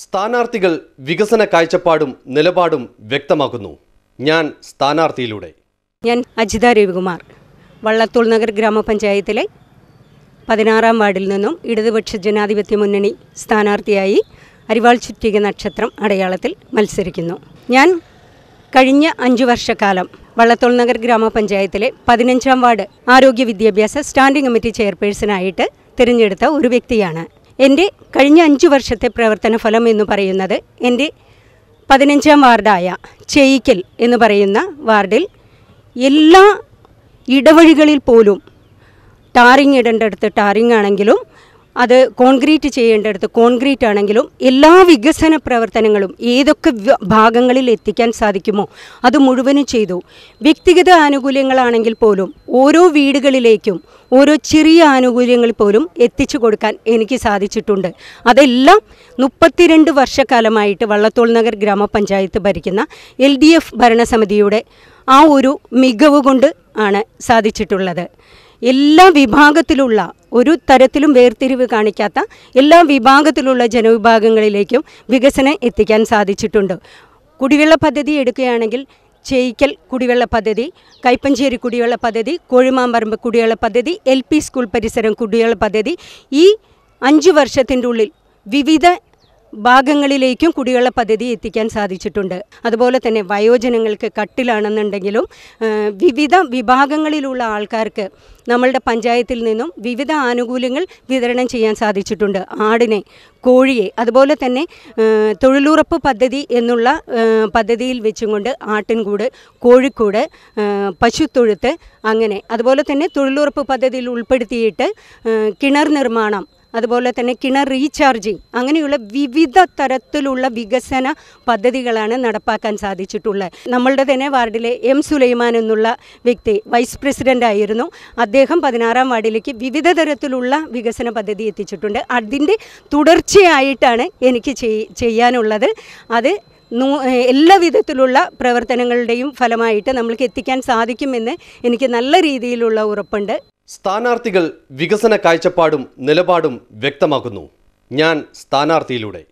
സ്ഥാനാർത്ഥികൾ വികസന കാഴ്ചപ്പാടും നിലപാടും വ്യക്തമാക്കുന്നു ഞാൻ സ്ഥാനാർത്ഥിയിലൂടെ ഞാൻ അജിത രവികുമാർ വള്ളത്തോൾ നഗർ ഗ്രാമപഞ്ചായത്തിലെ പതിനാറാം വാർഡിൽ നിന്നും ഇടതുപക്ഷ ജനാധിപത്യ മുന്നണി സ്ഥാനാർത്ഥിയായി അരിവാൾ ചുറ്റിക നക്ഷത്രം അടയാളത്തിൽ മത്സരിക്കുന്നു ഞാൻ കഴിഞ്ഞ അഞ്ചു വർഷക്കാലം വള്ളത്തോൾ നഗർ ഗ്രാമപഞ്ചായത്തിലെ പതിനഞ്ചാം വാർഡ് ആരോഗ്യ വിദ്യാഭ്യാസ സ്റ്റാൻഡിംഗ് കമ്മിറ്റി ചെയർപേഴ്സണായിട്ട് തിരഞ്ഞെടുത്ത ഒരു വ്യക്തിയാണ് എൻ്റെ കഴിഞ്ഞ അഞ്ച് വർഷത്തെ പ്രവർത്തന ഫലം എന്ന് പറയുന്നത് എൻ്റെ പതിനഞ്ചാം വാർഡായ ചെയ്യിക്കൽ എന്ന് പറയുന്ന വാർഡിൽ എല്ലാ ഇടവഴികളിൽ പോലും ടാറിങ് ഇടേണ്ടടുത്ത് ടാറിങ് ആണെങ്കിലും അത് കോൺക്രീറ്റ് ചെയ്യേണ്ടടുത്ത് കോൺക്രീറ്റ് ആണെങ്കിലും എല്ലാ വികസന പ്രവർത്തനങ്ങളും ഏതൊക്കെ ഭാഗങ്ങളിൽ എത്തിക്കാൻ സാധിക്കുമോ അത് മുഴുവനും ചെയ്തു വ്യക്തിഗത ആനുകൂല്യങ്ങളാണെങ്കിൽ പോലും ഓരോ വീടുകളിലേക്കും ഓരോ ചെറിയ ആനുകൂല്യങ്ങൾ പോലും എത്തിച്ചു കൊടുക്കാൻ എനിക്ക് സാധിച്ചിട്ടുണ്ട് അതെല്ലാം മുപ്പത്തിരണ്ട് വർഷക്കാലമായിട്ട് വള്ളത്തോൾ നഗർ ഗ്രാമപഞ്ചായത്ത് ഭരിക്കുന്ന എൽ ഡി എഫ് ഭരണസമിതിയുടെ ആ ഒരു മികവ് കൊണ്ട് ആണ് സാധിച്ചിട്ടുള്ളത് എല്ലാ വിഭാഗത്തിലുള്ള ഒരു തരത്തിലും വേർതിരിവ് കാണിക്കാത്ത എല്ലാ വിഭാഗത്തിലുള്ള ജനവിഭാഗങ്ങളിലേക്കും വികസനം എത്തിക്കാൻ സാധിച്ചിട്ടുണ്ട് കുടിവെള്ള പദ്ധതി എടുക്കുകയാണെങ്കിൽ ചേയിക്കൽ കുടിവെള്ള പദ്ധതി കൈപ്പഞ്ചേരി കുടിവെള്ള പദ്ധതി കോഴിമാമ്പറമ്പ് കുടിവെള്ള പദ്ധതി എൽ പി സ്കൂൾ പരിസരം കുടിവെള്ള പദ്ധതി ഈ അഞ്ച് വർഷത്തിൻ്റെ ഉള്ളിൽ വിവിധ ഭാഗങ്ങളിലേക്കും കുടിവെള്ള പദ്ധതി എത്തിക്കാൻ സാധിച്ചിട്ടുണ്ട് അതുപോലെ തന്നെ വയോജനങ്ങൾക്ക് കട്ടിലാണെന്നുണ്ടെങ്കിലും വിവിധ വിഭാഗങ്ങളിലുള്ള ആൾക്കാർക്ക് നമ്മളുടെ പഞ്ചായത്തിൽ നിന്നും വിവിധ ആനുകൂല്യങ്ങൾ വിതരണം ചെയ്യാൻ സാധിച്ചിട്ടുണ്ട് ആടിനെ കോഴിയെ അതുപോലെ തന്നെ തൊഴിലുറപ്പ് പദ്ധതി എന്നുള്ള പദ്ധതിയിൽ വെച്ചുകൊണ്ട് ആട്ടിൻകൂട് കോഴിക്കൂട് പശുത്തൊഴുത്ത് അങ്ങനെ അതുപോലെ തന്നെ തൊഴിലുറപ്പ് പദ്ധതിയിൽ ഉൾപ്പെടുത്തിയിട്ട് കിണർ നിർമ്മാണം അതുപോലെ തന്നെ കിണർ റീചാർജിങ് അങ്ങനെയുള്ള വിവിധ തരത്തിലുള്ള വികസന പദ്ധതികളാണ് നടപ്പാക്കാൻ സാധിച്ചിട്ടുള്ളത് നമ്മളുടെ തന്നെ വാർഡിലെ എം സുലൈമാൻ എന്നുള്ള വ്യക്തി വൈസ് പ്രസിഡൻ്റ് ആയിരുന്നു അദ്ദേഹം പതിനാറാം വാർഡിലേക്ക് വിവിധ തരത്തിലുള്ള വികസന പദ്ധതി എത്തിച്ചിട്ടുണ്ട് അതിൻ്റെ തുടർച്ചയായിട്ടാണ് എനിക്ക് ചെയ്യാനുള്ളത് അത് എല്ലാ വിധത്തിലുള്ള പ്രവർത്തനങ്ങളുടെയും ഫലമായിട്ട് നമ്മൾക്ക് എത്തിക്കാൻ സാധിക്കുമെന്ന് എനിക്ക് നല്ല രീതിയിലുള്ള ഉറപ്പുണ്ട് സ്ഥാനാർത്ഥികൾ വികസന കാഴ്ചപ്പാടും നിലപാടും വ്യക്തമാക്കുന്നു ഞാൻ സ്ഥാനാർത്ഥിയിലൂടെ